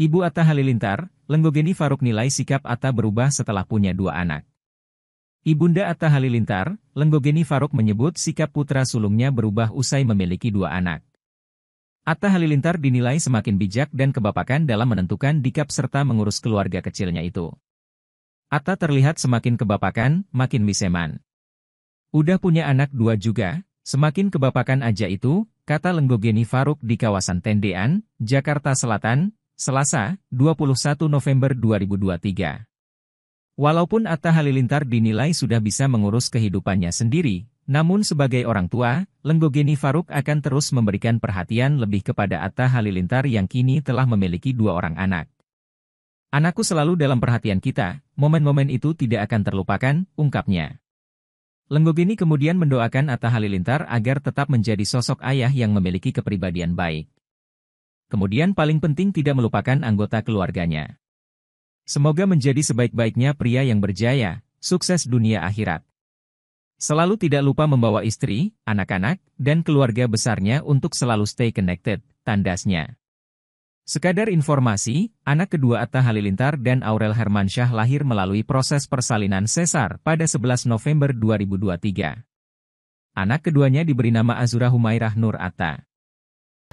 Ibu Atta Halilintar, Lenggogeni Faruk nilai sikap Atta berubah setelah punya dua anak. Ibunda Atta Halilintar, Lenggogeni Faruk menyebut sikap putra sulungnya berubah usai memiliki dua anak. Atta Halilintar dinilai semakin bijak dan kebapakan dalam menentukan dikap serta mengurus keluarga kecilnya itu. Atta terlihat semakin kebapakan, makin miseman. Udah punya anak dua juga, semakin kebapakan aja itu, kata Lenggogeni Faruk di kawasan Tendean, Jakarta Selatan, Selasa, 21 November 2023. Walaupun Atta Halilintar dinilai sudah bisa mengurus kehidupannya sendiri, namun sebagai orang tua, Lenggogeni Faruk akan terus memberikan perhatian lebih kepada Atta Halilintar yang kini telah memiliki dua orang anak. Anakku selalu dalam perhatian kita, momen-momen itu tidak akan terlupakan, ungkapnya. Lenggogeni kemudian mendoakan Atta Halilintar agar tetap menjadi sosok ayah yang memiliki kepribadian baik. Kemudian paling penting tidak melupakan anggota keluarganya. Semoga menjadi sebaik-baiknya pria yang berjaya, sukses dunia akhirat. Selalu tidak lupa membawa istri, anak-anak, dan keluarga besarnya untuk selalu stay connected, tandasnya. Sekadar informasi, anak kedua Atta Halilintar dan Aurel Hermansyah lahir melalui proses persalinan sesar pada 11 November 2023. Anak keduanya diberi nama Azura Humairah Nur Atta.